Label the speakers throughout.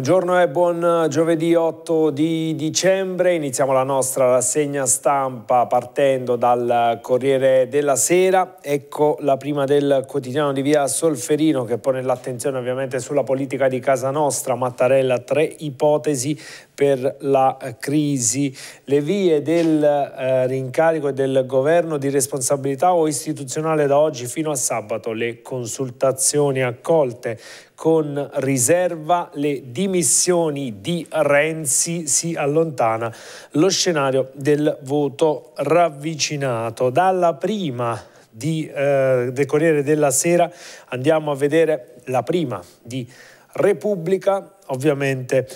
Speaker 1: Buongiorno e buon eh, giovedì 8 di dicembre, iniziamo la nostra rassegna stampa partendo dal Corriere della Sera, ecco la prima del quotidiano di via Solferino che pone l'attenzione ovviamente sulla politica di casa nostra, Mattarella tre ipotesi per la eh, crisi, le vie del eh, rincarico e del governo di responsabilità o istituzionale da oggi fino a sabato, le consultazioni accolte con riserva, le dimissioni di Renzi si allontana lo scenario del voto ravvicinato. Dalla prima di, eh, del Corriere della Sera andiamo a vedere la prima di Repubblica, ovviamente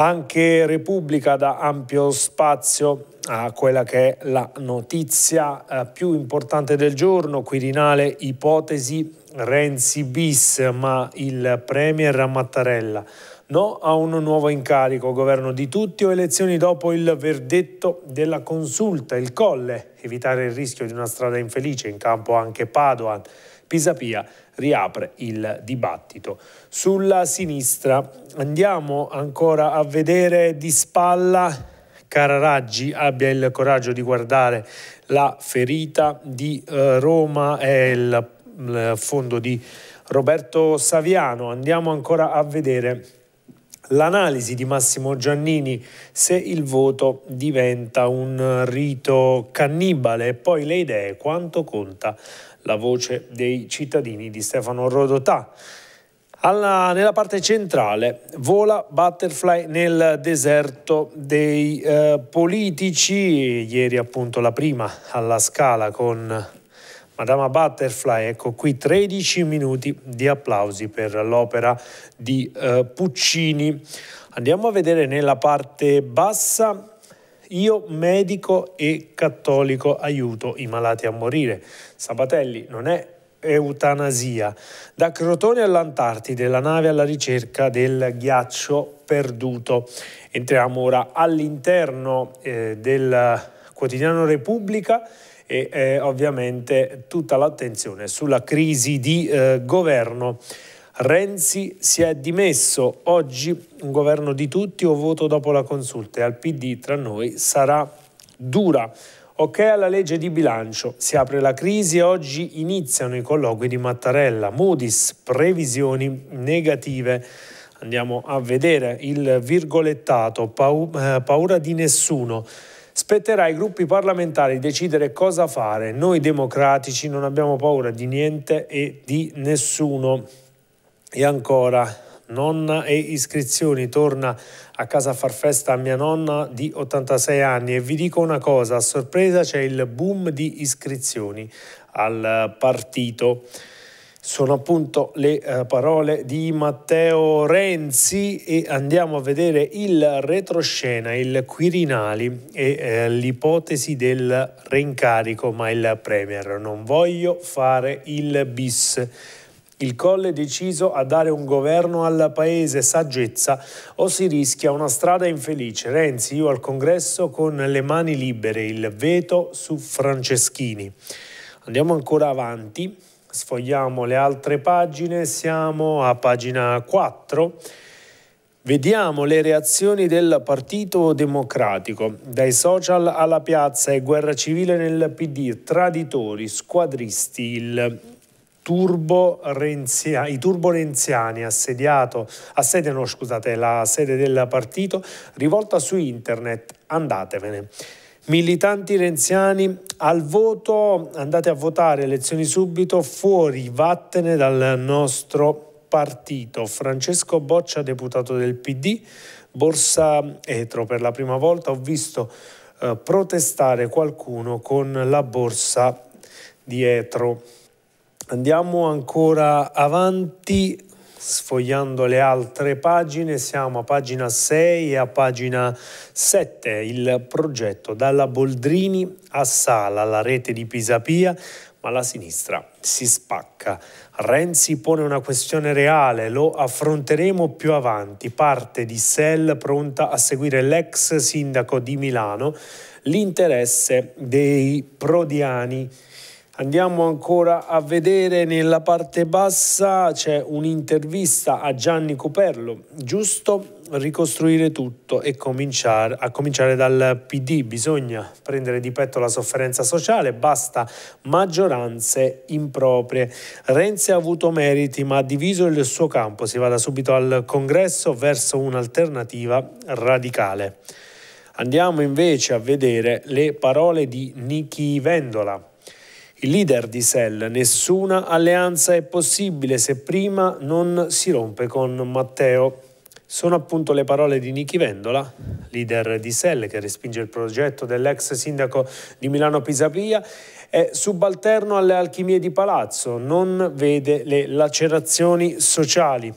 Speaker 1: anche Repubblica dà ampio spazio a quella che è la notizia eh, più importante del giorno, Quirinale ipotesi Renzi bis, ma il Premier Mattarella. No a un nuovo incarico, governo di tutti o elezioni dopo il verdetto della consulta, il colle, evitare il rischio di una strada infelice in campo anche Padoan. Pisapia riapre il dibattito. Sulla sinistra andiamo ancora a vedere di spalla Cara Raggi abbia il coraggio di guardare la ferita di eh, Roma e il, il mm, eh, fondo di Roberto Saviano. Andiamo ancora a vedere l'analisi di Massimo Giannini se il voto diventa un rito cannibale e poi le idee quanto conta la voce dei cittadini di Stefano Rodotà. Alla, nella parte centrale vola Butterfly nel deserto dei eh, politici, ieri appunto la prima alla scala con Madama Butterfly, ecco qui 13 minuti di applausi per l'opera di eh, Puccini. Andiamo a vedere nella parte bassa io medico e cattolico aiuto i malati a morire. Sabatelli non è eutanasia. Da Crotone all'Antartide, la nave alla ricerca del ghiaccio perduto. Entriamo ora all'interno eh, del quotidiano Repubblica e eh, ovviamente tutta l'attenzione sulla crisi di eh, governo. Renzi si è dimesso, oggi un governo di tutti o voto dopo la consulta e al PD tra noi sarà dura. Ok alla legge di bilancio, si apre la crisi e oggi iniziano i colloqui di Mattarella, Moody's, previsioni negative. Andiamo a vedere il virgolettato, eh, paura di nessuno. Spetterà ai gruppi parlamentari decidere cosa fare. Noi democratici non abbiamo paura di niente e di nessuno. E ancora, nonna e iscrizioni, torna a casa a far festa a mia nonna di 86 anni e vi dico una cosa, a sorpresa c'è il boom di iscrizioni al partito. Sono appunto le eh, parole di Matteo Renzi e andiamo a vedere il retroscena, il Quirinali e eh, l'ipotesi del reincarico, ma il Premier non voglio fare il bis il Colle è deciso a dare un governo al Paese, saggezza, o si rischia una strada infelice. Renzi, io al congresso con le mani libere, il veto su Franceschini. Andiamo ancora avanti, sfogliamo le altre pagine, siamo a pagina 4. Vediamo le reazioni del Partito Democratico, dai social alla piazza e guerra civile nel PD, traditori, squadristi, il turbo Renzia, i turbo renziani assediano scusate, la sede del partito, rivolta su internet, andatevene. Militanti renziani al voto, andate a votare, elezioni subito, fuori, vattene dal nostro partito. Francesco Boccia, deputato del PD, Borsa Etro, per la prima volta ho visto eh, protestare qualcuno con la borsa dietro. Andiamo ancora avanti, sfogliando le altre pagine, siamo a pagina 6 e a pagina 7, il progetto dalla Boldrini a Sala, la rete di Pisapia, ma la sinistra si spacca. Renzi pone una questione reale, lo affronteremo più avanti, parte di Sell pronta a seguire l'ex sindaco di Milano, l'interesse dei prodiani Andiamo ancora a vedere nella parte bassa c'è un'intervista a Gianni Coperlo, giusto? Ricostruire tutto e cominciare, a cominciare dal PD. Bisogna prendere di petto la sofferenza sociale, basta maggioranze improprie. Renzi ha avuto meriti ma ha diviso il suo campo, si vada subito al congresso verso un'alternativa radicale. Andiamo invece a vedere le parole di Niki Vendola il leader di Sell, nessuna alleanza è possibile se prima non si rompe con Matteo. Sono appunto le parole di Nichi Vendola, leader di Selle, che respinge il progetto dell'ex sindaco di Milano Pisapia, è subalterno alle alchimie di palazzo, non vede le lacerazioni sociali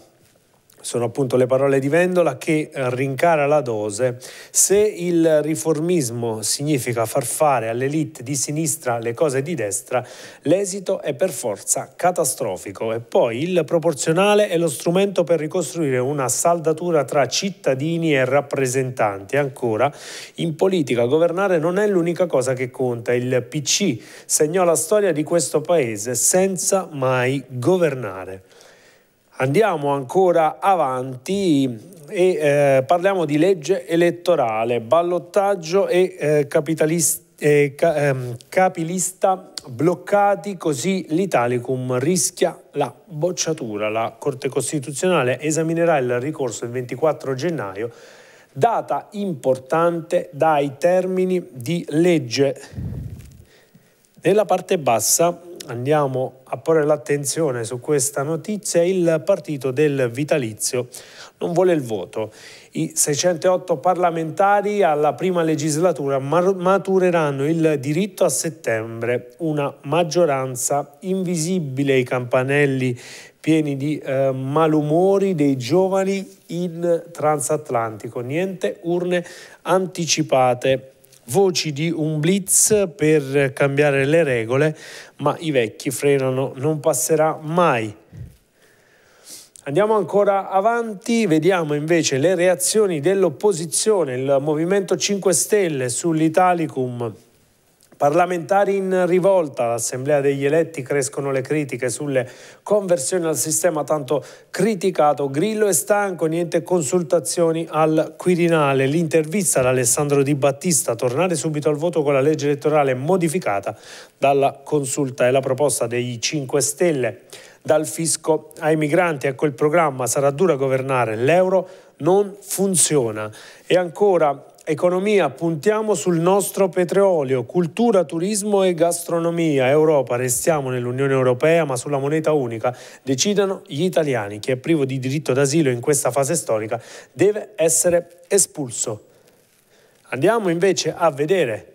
Speaker 1: sono appunto le parole di Vendola, che eh, rincara la dose. Se il riformismo significa far fare all'elite di sinistra le cose di destra, l'esito è per forza catastrofico. E poi il proporzionale è lo strumento per ricostruire una saldatura tra cittadini e rappresentanti. Ancora, in politica governare non è l'unica cosa che conta. Il PC segnò la storia di questo paese senza mai governare. Andiamo ancora avanti e eh, parliamo di legge elettorale, ballottaggio e eh, eh, ca ehm, capilista bloccati, così l'Italicum rischia la bocciatura. La Corte Costituzionale esaminerà il ricorso il 24 gennaio, data importante dai termini di legge. Nella parte bassa andiamo a porre l'attenzione su questa notizia, il partito del vitalizio non vuole il voto. I 608 parlamentari alla prima legislatura matureranno il diritto a settembre, una maggioranza invisibile ai campanelli pieni di eh, malumori dei giovani in transatlantico, niente urne anticipate voci di un blitz per cambiare le regole, ma i vecchi frenano, non passerà mai. Andiamo ancora avanti, vediamo invece le reazioni dell'opposizione, il Movimento 5 Stelle sull'Italicum. Parlamentari in rivolta, all'Assemblea degli eletti crescono le critiche sulle conversioni al sistema tanto criticato. Grillo è stanco, niente consultazioni al Quirinale. L'intervista ad Alessandro Di Battista, tornare subito al voto con la legge elettorale modificata dalla consulta e la proposta dei 5 Stelle dal fisco ai migranti. Ecco il programma, sarà dura governare, l'euro non funziona. E ancora Economia, puntiamo sul nostro petrolio, cultura, turismo e gastronomia. Europa, restiamo nell'Unione Europea ma sulla moneta unica. decidono gli italiani. Chi è privo di diritto d'asilo in questa fase storica deve essere espulso. Andiamo invece a vedere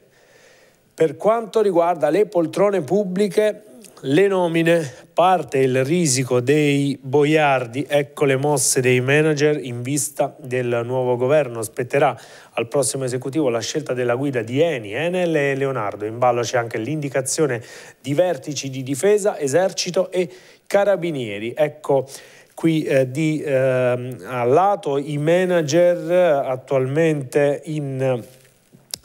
Speaker 1: per quanto riguarda le poltrone pubbliche le nomine, parte il risico dei boiardi, ecco le mosse dei manager in vista del nuovo governo. Spetterà al prossimo esecutivo la scelta della guida di Eni, Enel e Leonardo. In ballo c'è anche l'indicazione di vertici di difesa, esercito e carabinieri. Ecco qui eh, di eh, a lato i manager eh, attualmente in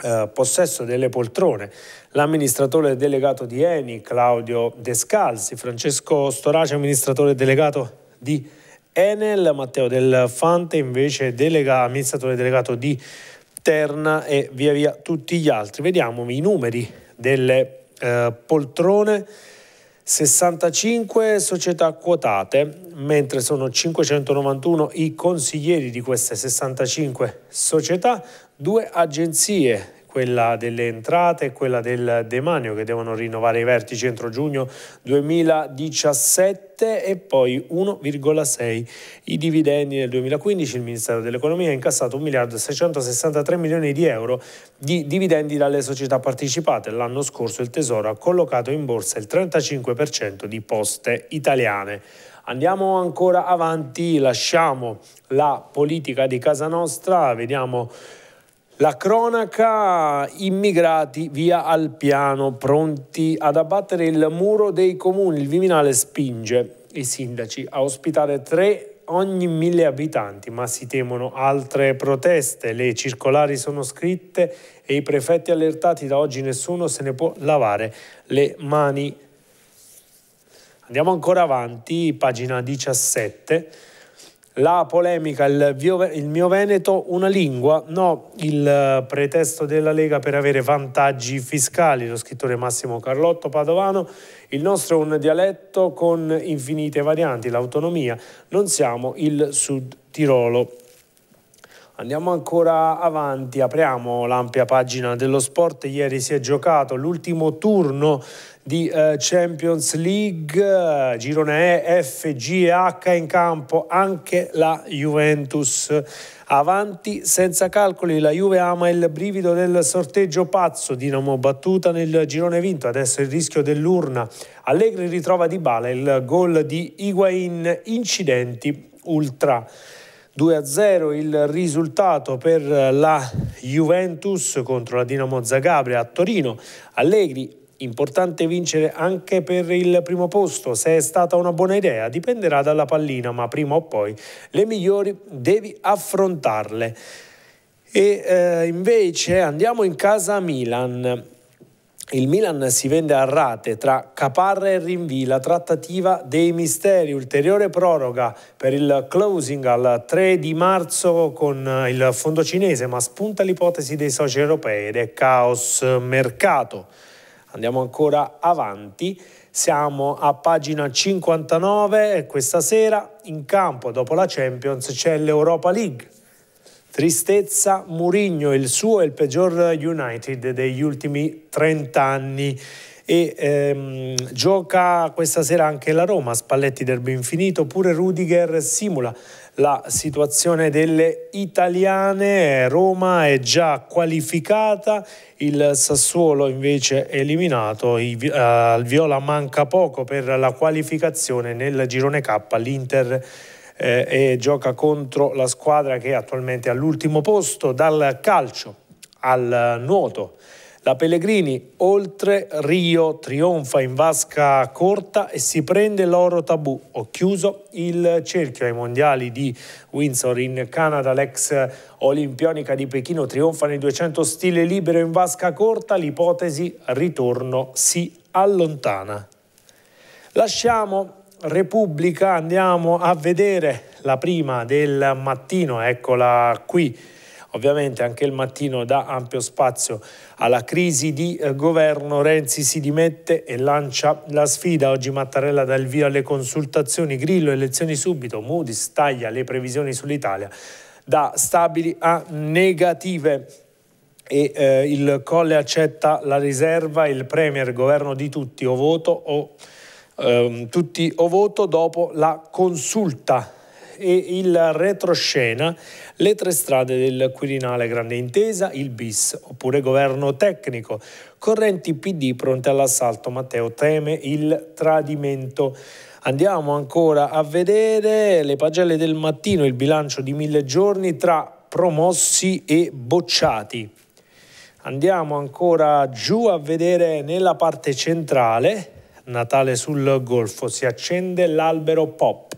Speaker 1: eh, possesso delle poltrone. L'amministratore delegato di Eni, Claudio Descalzi, Francesco Storace, amministratore delegato di Enel, Matteo Del Fante invece delega, amministratore delegato di Terna e via via tutti gli altri. Vediamo i numeri delle eh, poltrone 65 società quotate, mentre sono 591 i consiglieri di queste 65 società, due agenzie quella delle entrate e quella del demanio che devono rinnovare i vertici entro giugno 2017 e poi 1,6 i dividendi nel 2015 il Ministero dell'Economia ha incassato 1 miliardo e 663 milioni di euro di dividendi dalle società partecipate l'anno scorso il Tesoro ha collocato in borsa il 35% di poste italiane Andiamo ancora avanti, lasciamo la politica di casa nostra, vediamo la cronaca immigrati via al piano, pronti ad abbattere il muro dei comuni. Il Viminale spinge i sindaci a ospitare tre ogni mille abitanti, ma si temono altre proteste. Le circolari sono scritte e i prefetti allertati da oggi nessuno se ne può lavare le mani. Andiamo ancora avanti, pagina 17 la polemica, il, il, mio Veneto una lingua, no il eh, pretesto della Lega per avere vantaggi fiscali, lo scrittore Massimo Carlotto Padovano, il nostro è un dialetto con infinite varianti, l'autonomia, non siamo il Sud Tirolo. Andiamo ancora avanti, apriamo l'ampia pagina dello sport, ieri si è giocato l'ultimo turno di eh, Champions League, eh, girone E, F, G e H in campo anche la Juventus. Avanti senza calcoli, la Juve ama il brivido del sorteggio pazzo, Dinamo battuta nel girone vinto, adesso il rischio dell'urna. Allegri ritrova di bala il gol di Higuain, incidenti ultra. 2-0 il risultato per la Juventus contro la Dinamo Zagabria a Torino. Allegri Importante vincere anche per il primo posto, se è stata una buona idea dipenderà dalla pallina, ma prima o poi le migliori devi affrontarle. E eh, invece andiamo in casa Milan. Il Milan si vende a rate tra Caparra e Rinvì, la trattativa dei misteri, ulteriore proroga per il closing al 3 di marzo con eh, il fondo cinese, ma spunta l'ipotesi dei soci europei ed è caos mercato. Andiamo ancora avanti, siamo a pagina 59 questa sera in campo dopo la Champions c'è l'Europa League. Tristezza, Murigno, il suo è il peggior United degli ultimi 30 anni e ehm, gioca questa sera anche la Roma, Spalletti derby infinito, pure Rudiger simula la situazione delle italiane. Eh, Roma è già qualificata, il Sassuolo invece eliminato. Eh, al Viola manca poco per la qualificazione nel girone K. L'Inter eh, gioca contro la squadra che attualmente è all'ultimo posto dal calcio al nuoto. La Pellegrini oltre Rio trionfa in vasca corta e si prende l'oro tabù. Ho chiuso il cerchio ai mondiali di Windsor in Canada. L'ex olimpionica di Pechino trionfa nel 200 stile libero in vasca corta. L'ipotesi ritorno si allontana. Lasciamo Repubblica, andiamo a vedere la prima del mattino, eccola qui. Ovviamente anche il mattino dà ampio spazio alla crisi di eh, governo. Renzi si dimette e lancia la sfida. Oggi Mattarella dà il via alle consultazioni. Grillo, elezioni subito. Moody's taglia le previsioni sull'Italia da stabili a negative. E, eh, il Colle accetta la riserva, il Premier, governo di tutti o voto o ehm, tutti o voto dopo la consulta e il retroscena Le tre strade del Quirinale Grande Intesa, il bis, oppure governo tecnico, correnti PD pronte all'assalto, Matteo teme il tradimento. Andiamo ancora a vedere le pagelle del mattino, il bilancio di mille giorni tra promossi e bocciati. Andiamo ancora giù a vedere nella parte centrale, Natale sul Golfo, si accende l'albero pop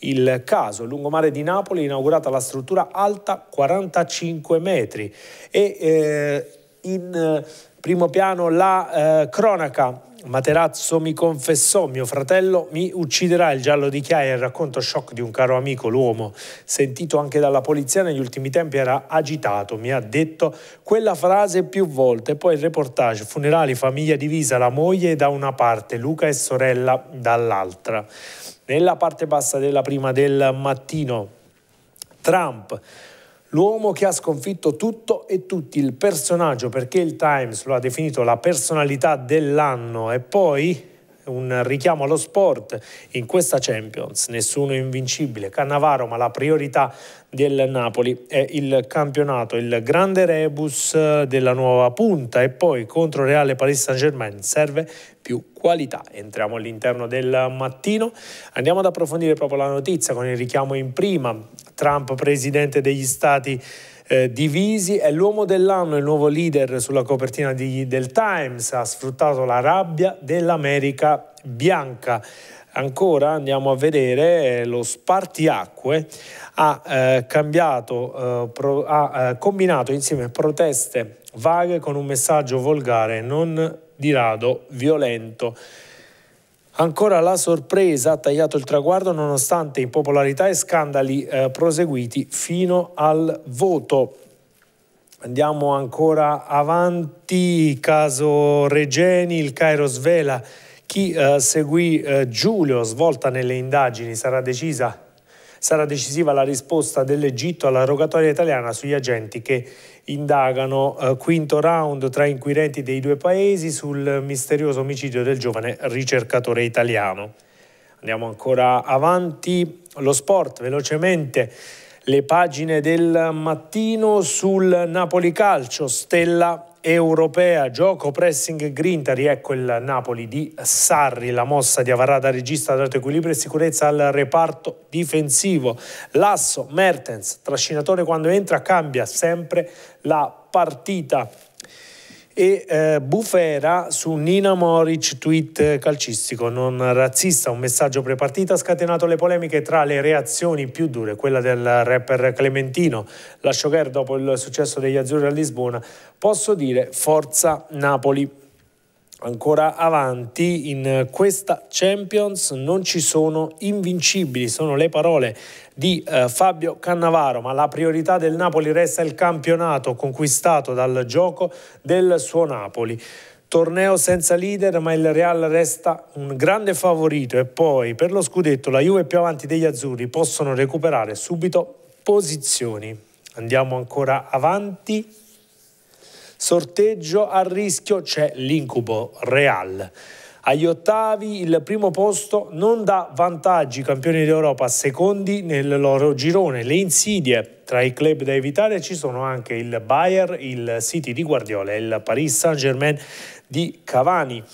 Speaker 1: il caso. Lungomare di Napoli è inaugurata la struttura alta 45 metri e eh, in eh, primo piano la eh, cronaca Materazzo mi confessò, mio fratello mi ucciderà il giallo di Chiaia, il racconto shock di un caro amico, l'uomo, sentito anche dalla polizia negli ultimi tempi, era agitato, mi ha detto quella frase più volte, poi il reportage, funerali, famiglia divisa, la moglie da una parte, Luca e sorella dall'altra. Nella parte bassa della prima del mattino, Trump l'uomo che ha sconfitto tutto e tutti, il personaggio, perché il Times lo ha definito la personalità dell'anno e poi un richiamo allo sport in questa Champions, nessuno è invincibile, Cannavaro, ma la priorità del Napoli è il campionato, il grande rebus eh, della nuova punta e poi contro Reale Paris Saint Germain serve più qualità. Entriamo all'interno del mattino, andiamo ad approfondire proprio la notizia con il richiamo in prima, Trump presidente degli Stati Uniti eh, divisi. È l'uomo dell'anno, il nuovo leader sulla copertina di, del Times, ha sfruttato la rabbia dell'America bianca. Ancora andiamo a vedere eh, lo spartiacque ha eh, cambiato, eh, pro, ha eh, combinato insieme proteste vaghe con un messaggio volgare non di rado violento. Ancora la sorpresa ha tagliato il traguardo nonostante impopolarità e scandali eh, proseguiti fino al voto. Andiamo ancora avanti, caso Regeni, il Cairo svela chi eh, seguì eh, Giulio, svolta nelle indagini, sarà decisa sarà decisiva la risposta dell'Egitto alla rogatoria italiana sugli agenti che indagano. Eh, quinto round tra inquirenti dei due paesi sul misterioso omicidio del giovane ricercatore italiano. Andiamo ancora avanti, lo sport velocemente le pagine del mattino sul Napoli Calcio, Stella europea, gioco pressing grinta, riecco il Napoli di Sarri, la mossa di Avarada regista ad alto equilibrio e sicurezza al reparto difensivo, Lasso, Mertens, trascinatore quando entra cambia sempre la partita e eh, bufera su Nina Moric, tweet eh, calcistico non razzista, un messaggio prepartita ha scatenato le polemiche tra le reazioni più dure, quella del rapper Clementino, la showgirl dopo il successo degli Azzurri a Lisbona, posso dire forza Napoli ancora avanti in questa Champions non ci sono invincibili sono le parole di eh, Fabio Cannavaro ma la priorità del Napoli resta il campionato conquistato dal gioco del suo Napoli torneo senza leader ma il Real resta un grande favorito e poi per lo scudetto la Juve più avanti degli azzurri possono recuperare subito posizioni andiamo ancora avanti Sorteggio a rischio c'è l'incubo Real. Agli ottavi il primo posto non dà vantaggi ai campioni d'Europa, secondi nel loro girone. Le insidie tra i club da evitare ci sono anche il Bayern, il City di Guardiola e il Paris Saint-Germain di Cavani.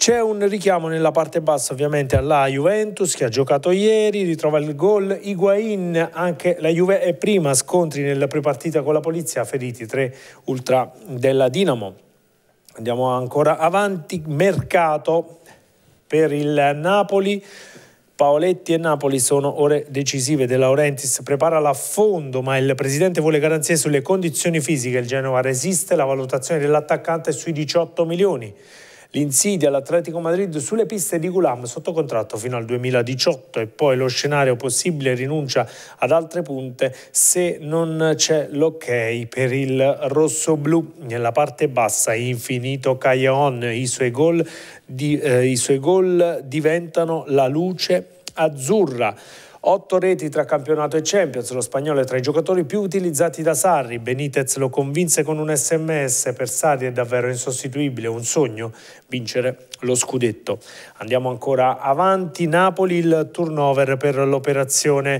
Speaker 1: C'è un richiamo nella parte bassa ovviamente alla Juventus che ha giocato ieri, ritrova il gol Higuain, anche la Juve è prima, scontri nella prepartita con la polizia, feriti tre ultra della Dinamo. Andiamo ancora avanti, mercato per il Napoli. Paoletti e Napoli sono ore decisive. De Laurentiis prepara l'affondo, ma il presidente vuole garanzie sulle condizioni fisiche. Il Genova resiste, la valutazione dell'attaccante è sui 18 milioni. L'insidia all'Atletico Madrid sulle piste di Gulam sotto contratto fino al 2018 e poi lo scenario possibile rinuncia ad altre punte se non c'è l'ok per il rosso-blu. Nella parte bassa infinito Caglion, i suoi gol di, eh, diventano la luce azzurra. 8 reti tra campionato e Champions, lo spagnolo è tra i giocatori più utilizzati da Sarri, Benitez lo convinse con un sms, per Sarri è davvero insostituibile, un sogno vincere lo scudetto. Andiamo ancora avanti, Napoli il turnover per l'operazione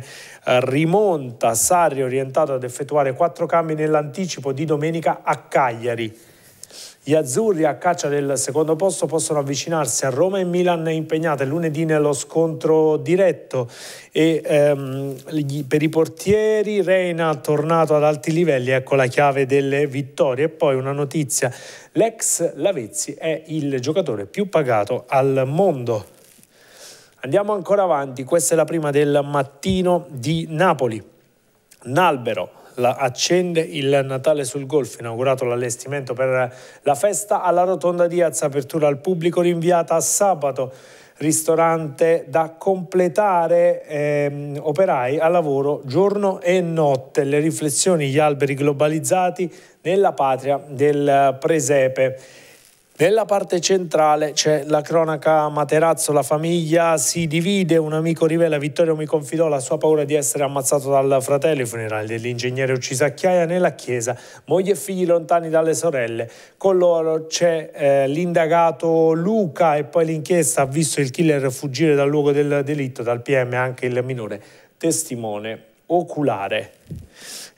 Speaker 1: eh, rimonta, Sarri orientato ad effettuare quattro cambi nell'anticipo di domenica a Cagliari. Gli azzurri a caccia del secondo posto possono avvicinarsi a Roma e Milan impegnate lunedì nello scontro diretto e ehm, per i portieri Reina tornato ad alti livelli, ecco la chiave delle vittorie. E poi una notizia, l'ex Lavezzi è il giocatore più pagato al mondo. Andiamo ancora avanti, questa è la prima del mattino di Napoli. Nalbero, la accende il Natale sul Golf, inaugurato l'allestimento per la festa alla rotonda Diaz, apertura al pubblico rinviata a sabato, ristorante da completare eh, operai a lavoro giorno e notte, le riflessioni, gli alberi globalizzati nella patria del presepe. Nella parte centrale c'è la cronaca Materazzo, la famiglia si divide, un amico rivela, Vittorio mi confidò la sua paura di essere ammazzato dal fratello, i funerali dell'ingegnere ucciso a Chiaia nella chiesa, moglie e figli lontani dalle sorelle, con loro c'è eh, l'indagato Luca e poi l'inchiesta ha visto il killer fuggire dal luogo del delitto, dal PM anche il minore testimone oculare.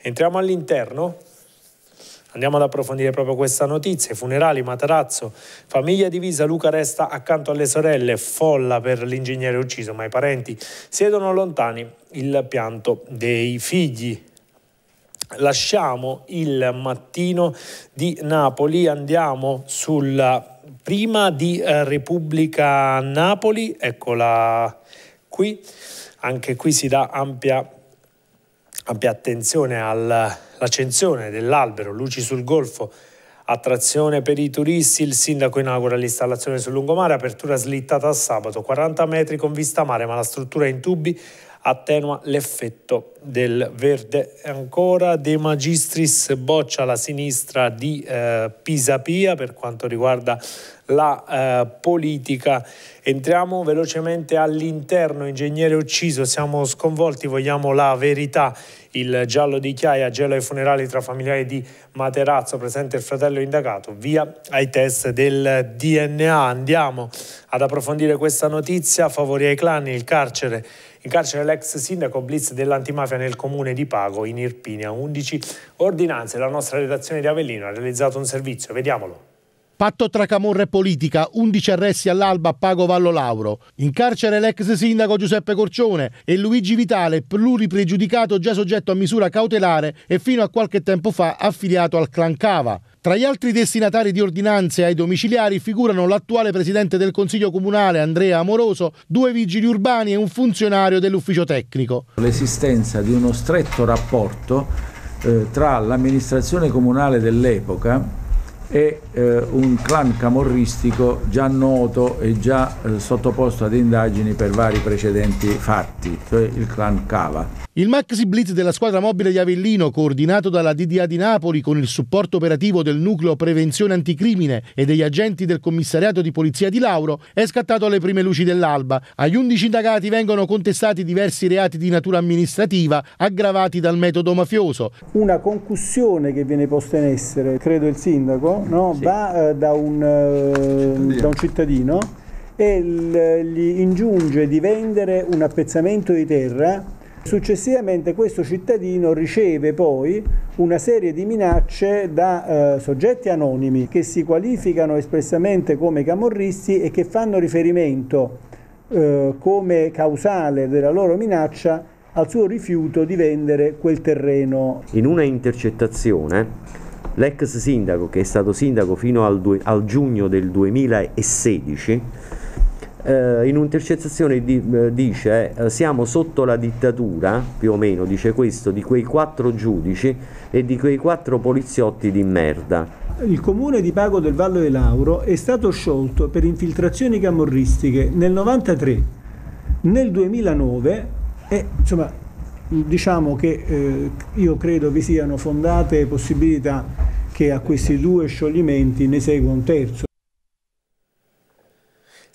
Speaker 1: Entriamo all'interno? Andiamo ad approfondire proprio questa notizia. I funerali, Matarazzo, famiglia divisa, Luca resta accanto alle sorelle, folla per l'ingegnere ucciso, ma i parenti siedono lontani il pianto dei figli. Lasciamo il mattino di Napoli, andiamo sulla prima di eh, Repubblica Napoli, eccola qui, anche qui si dà ampia, ampia attenzione al l'accensione dell'albero Luci sul Golfo Attrazione per i turisti, il sindaco inaugura l'installazione sul lungomare, apertura slittata a sabato, 40 metri con vista mare, ma la struttura in tubi attenua l'effetto del verde. Ancora De Magistris boccia la sinistra di eh, Pisapia per quanto riguarda la eh, politica. Entriamo velocemente all'interno, ingegnere ucciso, siamo sconvolti, vogliamo la verità. Il giallo di Chiaia, gelo ai funerali tra familiari di Materazzo, presente il fratello indagato, via ai test del DNA. Andiamo ad approfondire questa notizia, favori ai clan, il carcere in carcere l'ex sindaco Blitz dell'antimafia nel comune di Pago, in Irpinia. 11 ordinanze. La nostra redazione di Avellino ha realizzato un servizio.
Speaker 2: Vediamolo. Patto tra Camorra e politica, 11 arresti all'alba a Pago Vallo Lauro. In carcere l'ex sindaco Giuseppe Corcione e Luigi Vitale, pluripregiudicato già soggetto a misura cautelare e fino a qualche tempo fa affiliato al Clan Cava. Tra gli altri destinatari di ordinanze ai domiciliari figurano l'attuale presidente del Consiglio Comunale Andrea Amoroso, due vigili urbani e un funzionario dell'ufficio tecnico. L'esistenza di uno stretto rapporto eh, tra l'amministrazione comunale dell'epoca è eh, un clan camorristico già noto e già eh, sottoposto ad indagini per vari precedenti fatti, cioè il clan Cava. Il maxi blitz della squadra mobile di Avellino, coordinato dalla DDA di Napoli con il supporto operativo del nucleo prevenzione anticrimine e degli agenti del commissariato di polizia di Lauro, è scattato alle prime luci dell'alba. Agli 11 indagati vengono contestati diversi reati di natura amministrativa aggravati dal metodo mafioso. Una concussione che viene posta in essere, credo il sindaco, no? Sì. Va eh, da, un, eh, da, un, cittadino e l, gli ingiunge di vendere un appezzamento di terra. Successivamente questo cittadino riceve poi una serie di minacce da eh, soggetti anonimi che si qualificano espressamente come camorristi e che fanno riferimento eh, come causale della loro minaccia al suo rifiuto di vendere quel terreno. In una intercettazione l'ex sindaco che è stato sindaco fino al, due, al giugno del 2016 eh, in un'intercettazione di, eh, dice eh, siamo sotto la dittatura, più o meno dice questo, di quei quattro giudici e di quei quattro poliziotti di merda. Il comune di Pago del Vallo di Lauro è stato sciolto per infiltrazioni camorristiche nel 93, nel 2009 e insomma diciamo che eh, io credo vi siano fondate possibilità che a questi due scioglimenti
Speaker 1: ne segua un terzo.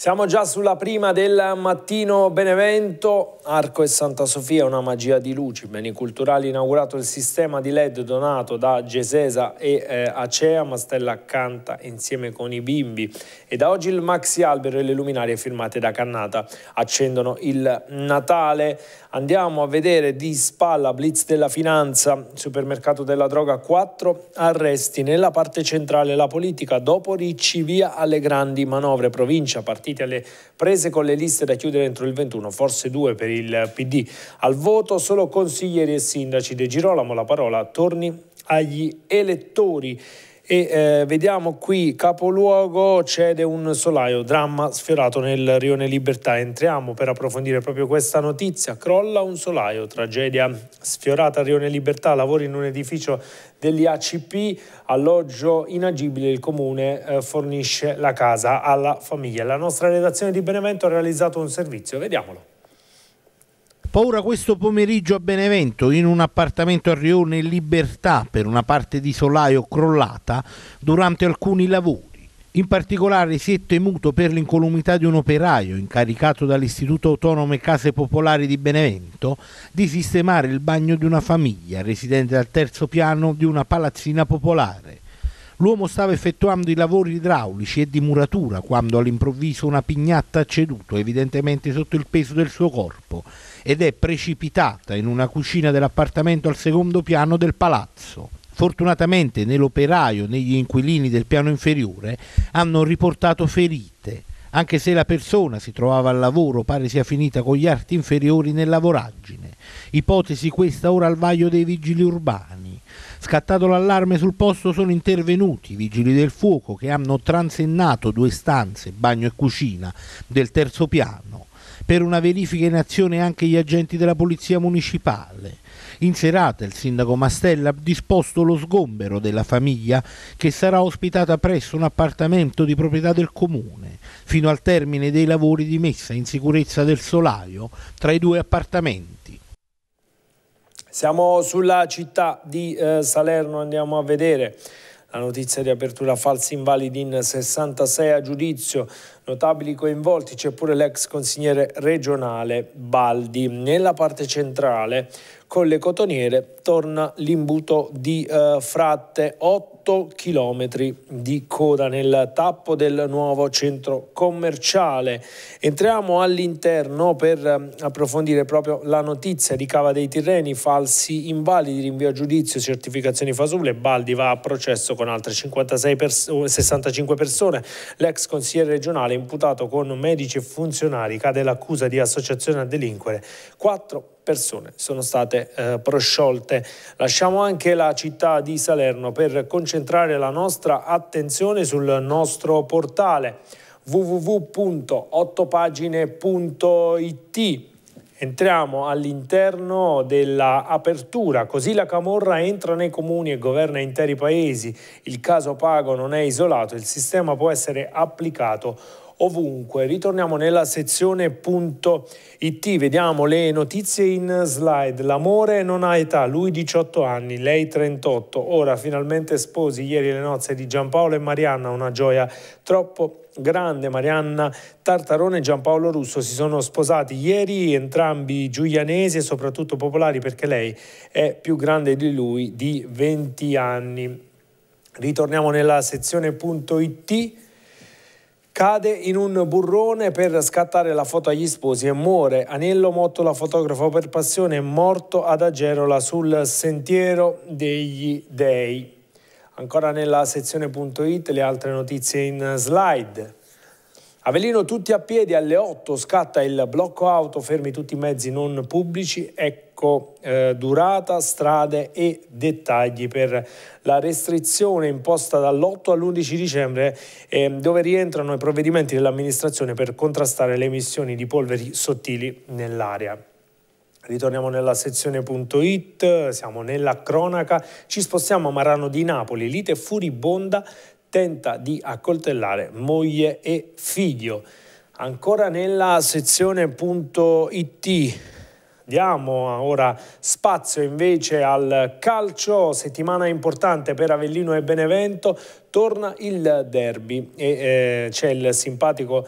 Speaker 1: Siamo già sulla prima del mattino Benevento, Arco e Santa Sofia, una magia di luci, beni culturali inaugurato il sistema di LED donato da Gesesa e eh, Acea, Mastella canta insieme con i bimbi e da oggi il maxi albero e le luminarie firmate da Cannata accendono il Natale. Andiamo a vedere di spalla Blitz della Finanza, supermercato della droga quattro arresti nella parte centrale la politica, dopo Ricci via alle grandi manovre provincia, partita partiti alle prese con le liste da chiudere entro il 21, forse due per il PD. Al voto solo consiglieri e sindaci De Girolamo, la parola torni agli elettori e eh, vediamo qui capoluogo cede un solaio, dramma sfiorato nel rione Libertà. Entriamo per approfondire proprio questa notizia, crolla un solaio, tragedia sfiorata a rione Libertà, lavori in un edificio degli ACP, alloggio inagibile, il comune eh, fornisce la casa alla famiglia. La nostra redazione di Benevento ha realizzato un servizio, vediamolo.
Speaker 2: Paura questo pomeriggio a Benevento, in un appartamento a Rione libertà per una parte di solaio crollata durante alcuni lavori. In particolare si è temuto per l'incolumità di un operaio incaricato dall'Istituto Autonome Case Popolari di Benevento di sistemare il bagno di una famiglia residente al terzo piano di una palazzina popolare. L'uomo stava effettuando i lavori idraulici e di muratura quando all'improvviso una pignatta ha ceduto, evidentemente sotto il peso del suo corpo, ed è precipitata in una cucina dell'appartamento al secondo piano del palazzo. Fortunatamente né l'operaio né gli inquilini del piano inferiore hanno riportato ferite, anche se la persona si trovava al lavoro pare sia finita con gli arti inferiori nella voragine. Ipotesi questa ora al vaglio dei vigili urbani. Scattato l'allarme sul posto sono intervenuti i vigili del fuoco che hanno transennato due stanze, bagno e cucina, del terzo piano. Per una verifica in azione anche gli agenti della polizia municipale. In serata il sindaco Mastella ha disposto lo sgombero della famiglia che sarà ospitata presso un appartamento di proprietà del comune fino al termine dei lavori di messa in sicurezza del solaio tra i due appartamenti.
Speaker 1: Siamo sulla città di eh, Salerno, andiamo a vedere la notizia di apertura falsi invalidi in 66 a giudizio, notabili coinvolti, c'è pure l'ex consigliere regionale Baldi. Nella parte centrale con le cotoniere torna l'imbuto di eh, Fratte, 8 km di coda nel tappo del nuovo centro commerciale. Entriamo all'interno per eh, approfondire proprio la notizia di Cava dei Tirreni, falsi invalidi, rinvio a giudizio, certificazioni fasulle, Baldi va a processo con altre 56 pers 65 persone, l'ex consigliere regionale imputato con medici e funzionari cade l'accusa di associazione a delinquere, 4 persone sono state eh, prosciolte. Lasciamo anche la città di Salerno per concentrare la nostra attenzione sul nostro portale www.ottopagine.it Entriamo all'interno dell'apertura, così la Camorra entra nei comuni e governa interi paesi. Il caso Pago non è isolato, il sistema può essere applicato ovunque. Ritorniamo nella sezione punto IT, vediamo le notizie in slide. L'amore non ha età, lui 18 anni, lei 38. Ora finalmente sposi ieri le nozze di Giampaolo e Marianna, una gioia troppo grande Marianna Tartarone e Giampaolo Russo si sono sposati ieri, entrambi giulianesi e soprattutto popolari perché lei è più grande di lui di 20 anni. Ritorniamo nella sezione punto .it cade in un burrone per scattare la foto agli sposi e muore. Anello Mottola, fotografo per passione, è morto ad Agerola sul sentiero degli dei. Ancora nella sezione.it le altre notizie in slide. Avellino tutti a piedi alle 8 scatta il blocco auto, fermi tutti i mezzi non pubblici, ecco eh, durata, strade e dettagli per la restrizione imposta dall'8 all'11 dicembre eh, dove rientrano i provvedimenti dell'amministrazione per contrastare le emissioni di polveri sottili nell'area. Ritorniamo nella sezione.it, siamo nella cronaca, ci spostiamo a Marano di Napoli, lite furibonda tenta di accoltellare moglie e figlio. Ancora nella sezione.it Diamo ora spazio invece al calcio, settimana importante per Avellino e Benevento, torna il derby e eh, c'è il simpatico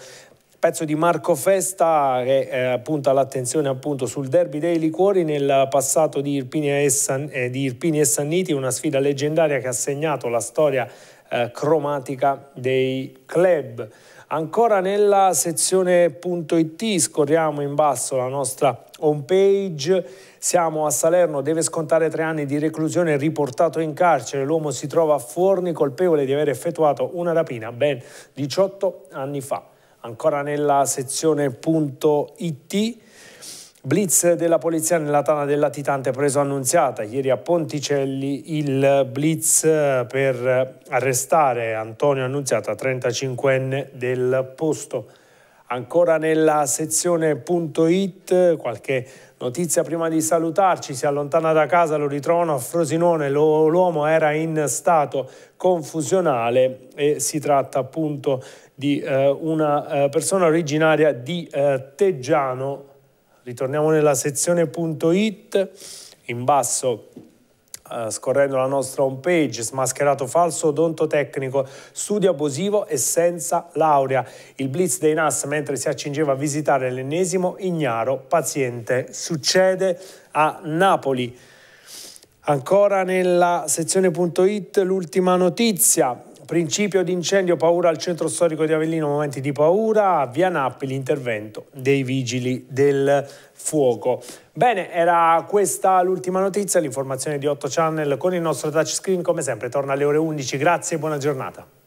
Speaker 1: pezzo di Marco Festa che eh, punta l'attenzione appunto sul derby dei liquori nel passato di Irpini, e San, eh, di Irpini e Sanniti, una sfida leggendaria che ha segnato la storia eh, cromatica dei club. Ancora nella sezione.it scorriamo in basso la nostra home page, siamo a Salerno, deve scontare tre anni di reclusione, riportato in carcere, l'uomo si trova a Forni colpevole di aver effettuato una rapina ben 18 anni fa. Ancora nella sezione.it Blitz della polizia nella tana del latitante preso annunziata. Ieri a Ponticelli il blitz per arrestare Antonio Annunziata, 35enne del posto. Ancora nella sezione.it qualche notizia prima di salutarci. Si allontana da casa, lo ritrovano a Frosinone. L'uomo era in stato confusionale e si tratta appunto di eh, una eh, persona originaria di eh, Teggiano Ritorniamo nella sezione.it, in basso eh, scorrendo la nostra home page, smascherato falso, odonto tecnico, studio abusivo e senza laurea. Il blitz dei NAS mentre si accingeva a visitare l'ennesimo ignaro paziente. Succede a Napoli. Ancora nella sezione.it l'ultima notizia, Principio di incendio, paura al centro storico di Avellino, momenti di paura, via Napoli intervento dei vigili del fuoco. Bene, era questa l'ultima notizia, l'informazione di 8 Channel con il nostro touchscreen come sempre torna alle ore 11. Grazie e buona giornata.